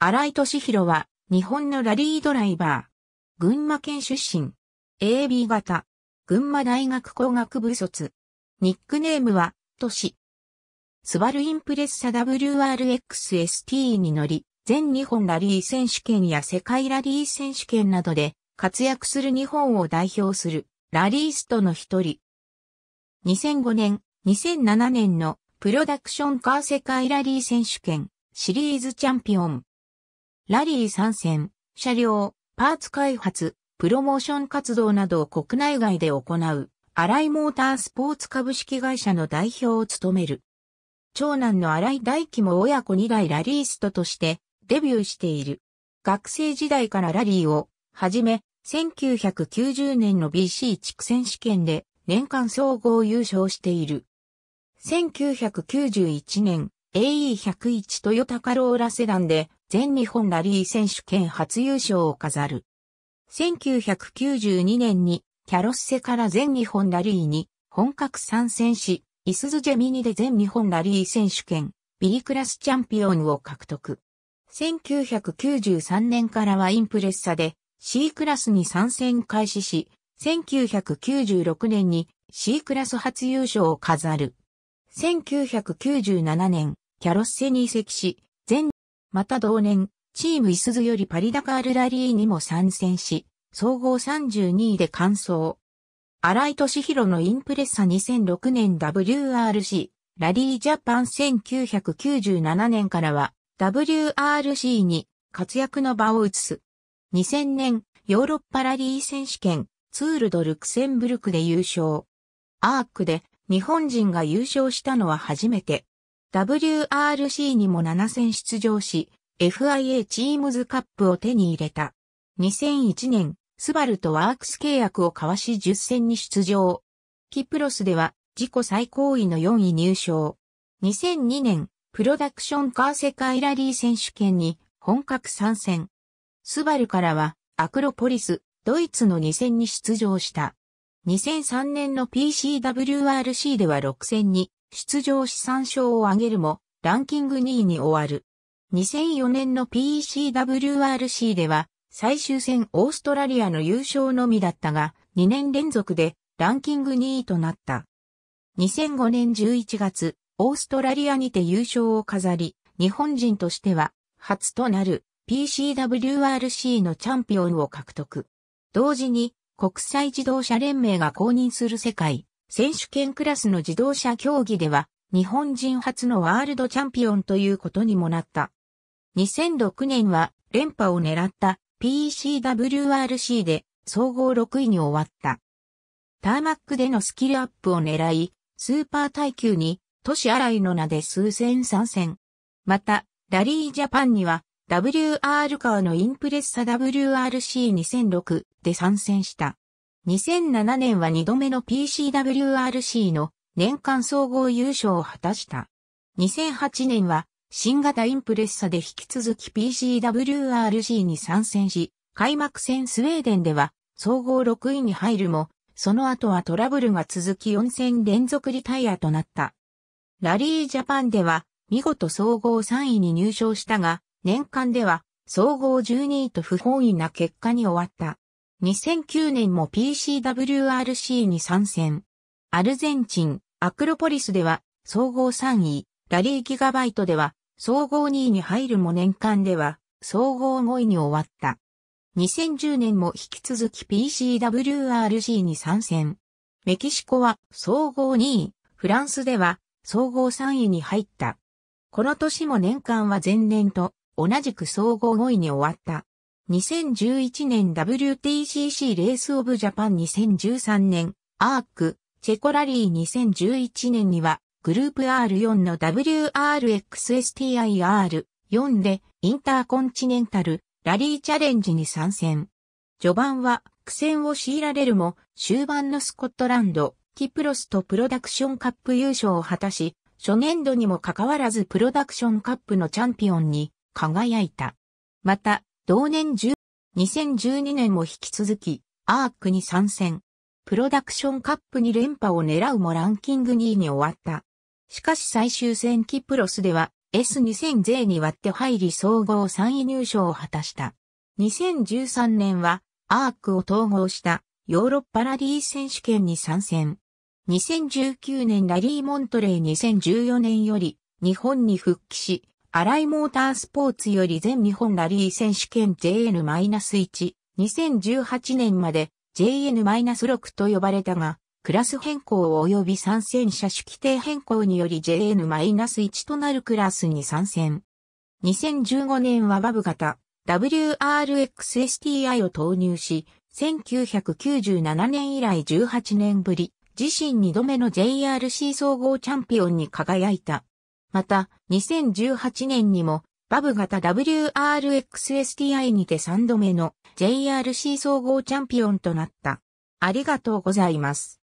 新井敏弘は、日本のラリードライバー。群馬県出身。AB 型。群馬大学工学部卒。ニックネームは、都市。スバルインプレッサ WRXST に乗り、全日本ラリー選手権や世界ラリー選手権などで活躍する日本を代表するラリーストの一人。2005年、2007年のプロダクションカー世界ラリー選手権シリーズチャンピオン。ラリー参戦、車両、パーツ開発、プロモーション活動などを国内外で行う、荒井モータースポーツ株式会社の代表を務める。長男の荒井大輝も親子2代ラリーストとしてデビューしている。学生時代からラリーをはじめ、1990年の BC 地区選手権で年間総合優勝している。1991年 AE101 トヨタカローラセダンで全日本ラリー選手権初優勝を飾る。1992年にキャロッセから全日本ラリーに本格参戦し、イスズジェミニで全日本ラリー選手権 B クラスチャンピオンを獲得。1993年からはインプレッサで C クラスに参戦開始し、1996年に C クラス初優勝を飾る。1997年、キャロッセに移籍し、また同年、チームイスズよりパリダカールラリーにも参戦し、総合32位で完走。荒井敏弘のインプレッサ2006年 WRC、ラリージャパン1997年からは WRC に活躍の場を移す。2000年、ヨーロッパラリー選手権、ツールドルクセンブルクで優勝。アークで日本人が優勝したのは初めて。WRC にも7戦出場し、FIA チームズカップを手に入れた。2001年、スバルとワークス契約を交わし10戦に出場。キプロスでは自己最高位の4位入賞。2002年、プロダクションカー世界ラリー選手権に本格参戦。スバルからはアクロポリス、ドイツの2戦に出場した。2003年の PCWRC では6戦に出場資産賞を挙げるも、ランキング2位に終わる。2004年の p c w r c では、最終戦オーストラリアの優勝のみだったが、2年連続でランキング2位となった。2005年11月、オーストラリアにて優勝を飾り、日本人としては初となる PCWRC のチャンピオンを獲得。同時に国際自動車連盟が公認する世界選手権クラスの自動車競技では、日本人初のワールドチャンピオンということにもなった。2006年は連覇を狙った PECWRC で総合6位に終わった。ターマックでのスキルアップを狙い、スーパー耐久に都市洗いの名で数千参戦。また、ラリージャパンには WR カーのインプレッサ WRC2006 で参戦した。2007年は2度目の PCWRC の年間総合優勝を果たした。2008年は新型インプレッサで引き続き PCWRC に参戦し、開幕戦スウェーデンでは総合6位に入るも、その後はトラブルが続き4戦連続リタイアとなった。ラリージャパンでは見事総合3位に入賞したが、年間では総合12位と不本意な結果に終わった。2009年も PCWRC に参戦。アルゼンチン、アクロポリスでは総合3位、ラリーギガバイトでは総合2位に入るも年間では総合5位に終わった。2010年も引き続き PCWRC に参戦。メキシコは総合2位、フランスでは総合3位に入った。この年も年間は前年と同じく総合5位に終わった。2011年 WTCC レースオブジャパン2013年、アーク、チェコラリー2011年には、グループ R4 の WRXSTIR4 でインターコンチネンタルラリーチャレンジに参戦。序盤は苦戦を強いられるも終盤のスコットランド、キプロスとプロダクションカップ優勝を果たし、初年度にもかかわらずプロダクションカップのチャンピオンに輝いた。また、同年10、2012年も引き続き、アークに参戦。プロダクションカップに連覇を狙うもランキング2位に終わった。しかし最終戦キプロスでは S2000 勢に割って入り総合3位入賞を果たした。2013年はアークを統合したヨーロッパラリー選手権に参戦。2019年ラリーモントレー2014年より日本に復帰し、アライモータースポーツより全日本ラリー選手権 JN-1、2018年まで JN-6 と呼ばれたが、クラス変更及び参戦者種規定変更により JN-1 となるクラスに参戦。2015年はバブ型 WRXSTI を投入し、1997年以来18年ぶり、自身2度目の JRC 総合チャンピオンに輝いた。また、2018年にも、バブ型 WRXSTI にて3度目の JRC 総合チャンピオンとなった。ありがとうございます。